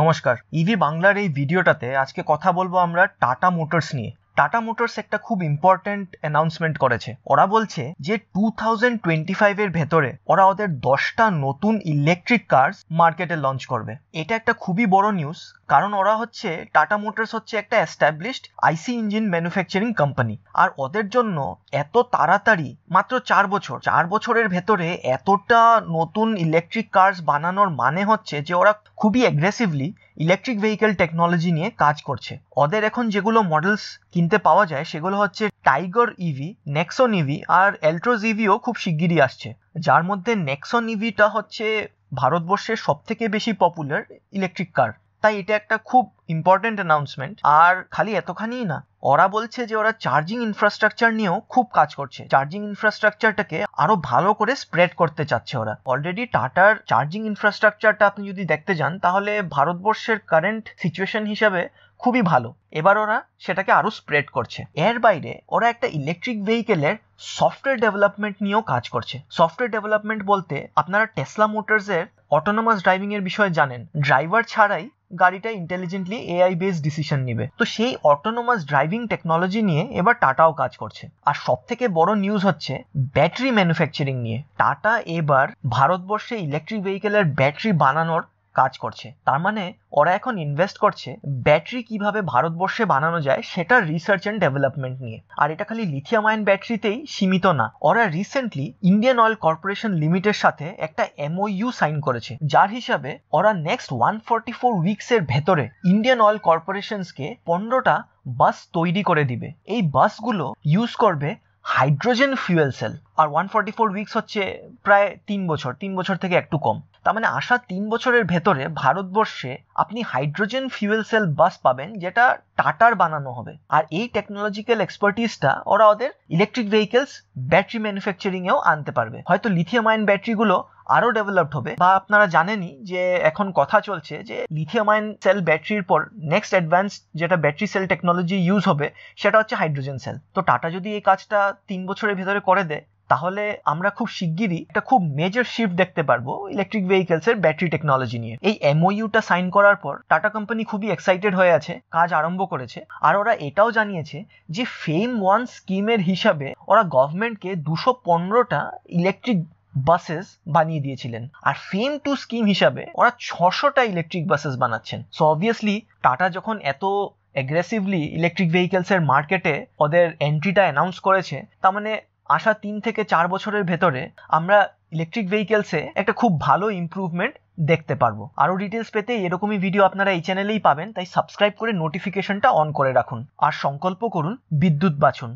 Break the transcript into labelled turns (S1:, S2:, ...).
S1: নমস্কার EV e বাংলার এই ভিডিওটাতে আজকে কথা বলবো আমরা টাটা মোটরস নিয়ে টাটা মোটরস একটা খুব ইম্পর্ট্যান্ট অ্যানাউন্সমেন্ট করেছে ওরা বলছে যে টু থাউজেন্ড টোয়েন্টি ফাইভ এর ভেতরে ওরা ওদের দশটা নতুন ইলেকট্রিক কার্স মার্কেটে লঞ্চ করবে এটা একটা খুবই বড় নিউজ কারণ ওরা হচ্ছে টাটা মোটরস হচ্ছে একটা established IC engine manufacturing company আর ওদের জন্য এত তাড়াতাড়ি মাত্র চার বছর চার বছরের ভেতরে এতটা নতুন ইলেকট্রিক কার্স বানানোর মানে হচ্ছে যে ওরা খুবই অ্যাগ্রেসিভলি ইলেকট্রিক ভেহিকেল টেকনোলজি নিয়ে কাজ করছে ওদের এখন যেগুলো মডেলস কিনতে পাওয়া যায় সেগুলো হচ্ছে টাইগর ইভি নেক্সন ইভি আর এলট্রোজ ইভিও e খুব শিগগিরই আসছে যার মধ্যে নেক্সন ইভিটা e হচ্ছে ভারতবর্ষের সব থেকে বেশি পপুলার ইলেকট্রিক কার তাই এটা একটা খুব ইম্পর্টেন্ট অ্যানাউন্সমেন্ট আর খালি এতখানিই না ওরা বলছে যে ওরা চার্জিং ইনফ্রাস্ট্রাকচার নিয়েও খুব কাজ করছে চার্জিং ইনফ্রাস্ট্রাকচারটাকে আরো ভালো করে স্প্রেড করতে চাচ্ছে ওরা অলরেডি টাটার চার্জিং ইনফ্রাস্ট্রাকচারটা আপনি যদি দেখতে যান তাহলে ভারতবর্ষের কারেন্ট সিচুয়েশন হিসাবে খুবই ভালো এবার ওরা সেটাকে আরো স্প্রেড করছে এর বাইরে ওরা একটা ইলেকট্রিক ভেহিকেলের সফটওয়্যার ডেভেলপমেন্ট নিয়েও কাজ করছে সফটওয়্যার ডেভেলপমেন্ট বলতে আপনারা টেসলা মোটরসের অটোনোমাস ড্রাইভিং এর বিষয়ে জানেন ড্রাইভার ছাড়াই গাড়িটা ইন্টেলিজেন্টলি এআই বেসড ডিসিশন নেবে তো সেই অটোনোমাস ড্রাইভিং টেকনোলজি নিয়ে এবার টাটাও কাজ করছে আর সব থেকে বড় নিউজ হচ্ছে ব্যাটারি ম্যানুফ্যাকচারিং নিয়ে টাটা এবার ভারতবর্ষে ইলেকট্রিক ভেহিকেলের ব্যাটারি বানানোর কাজ করছে তার মানে ওরা এখন ইনভেস্ট করছে ব্যাটারি কিভাবে ভারতবর্ষে বানানো যায় সেটার রিসার্চ অ্যান্ড ডেভেলপমেন্ট নিয়ে আর এটা খালি লিথিয়াম আয়ন ব্যাটারিতেই সীমিত না ওরা রিসেন্টলি ইন্ডিয়ান অয়েল কর্পোরেশন লিমিটের সাথে একটা এমওইউ সাইন করেছে যার হিসাবে ওরা নেক্সট ওয়ান ফোরটি ফোর এর ভেতরে ইন্ডিয়ান অয়েল কে পনেরোটা বাস তৈরি করে দিবে এই বাসগুলো ইউজ করবে হাইড্রোজেন ফিউয়েল সেল আর ওয়ান ফর্টি ফোর উইকস হচ্ছে প্রায় তিন বছর তিন বছর থেকে একটু কম তার মানে আসা তিন বছরের ভেতরে ভারতবর্ষে আপনি হাইড্রোজেন ফিউয়েল সেল বাস পাবেন যেটা টাটার বানানো হবে আর এই টেকনোলজিক্যাল এক্সপার্টিসটা ওরা ওদের ইলেকট্রিক ভেহিকেলস ব্যাটারি ম্যানুফ্যাকচারিংয়েও আনতে পারবে হয়তো লিথিয়াম আয়ন ব্যাটারিগুলো আরও ডেভেলপড হবে বা আপনারা জানেনই যে এখন কথা চলছে যে লিথিয়াম আয়ন সেল ব্যাটারির পর নেক্সট অ্যাডভান্স যেটা ব্যাটারি সেল টেকনোলজি ইউজ হবে সেটা হচ্ছে হাইড্রোজেন সেল তো টাটা যদি এই কাজটা তিন বছরের ভেতরে করে দেয় তাহলে আমরা খুব শিগগিরই একটা খুব মেজর শিফট দেখতে পারবো ইলেকট্রিক ভেহিকেলস এর ব্যাটারি টেকনোলজি নিয়ে এই এমওইউটা সাইন করার পর টাটা কোম্পানি খুবই এক্সাইটেড হয়ে আছে কাজ আরম্ভ করেছে আর ওরা এটাও জানিয়েছে যে ফেম ওয়ান স্কিমের হিসাবে ওরা গভর্নমেন্টকে দুশো পনেরোটা ইলেকট্রিক বাসেস বানিয়ে দিয়েছিলেন আর ফেম টু স্কিম হিসাবে ওরা ছশোটা ইলেকট্রিক বাসেস বানাচ্ছেন সো অবভিয়াসলি টাটা যখন এত অ্যাগ্রেসিভলি ইলেকট্রিক ভেহিকেলসের মার্কেটে ওদের এন্ট্রিটা অ্যানাউন্স করেছে তার মানে আসা তিন থেকে চার বছরের ভেতরে আমরা ইলেকট্রিক ভেহিকেলসে একটা খুব ভালো ইম্প্রুভমেন্ট দেখতে পারবো আরও ডিটেলস পেতে এরকমই ভিডিও আপনারা এই চ্যানেলেই পাবেন তাই সাবস্ক্রাইব করে নোটিফিকেশনটা অন করে রাখুন আর সংকল্প করুন বিদ্যুৎ বাছুন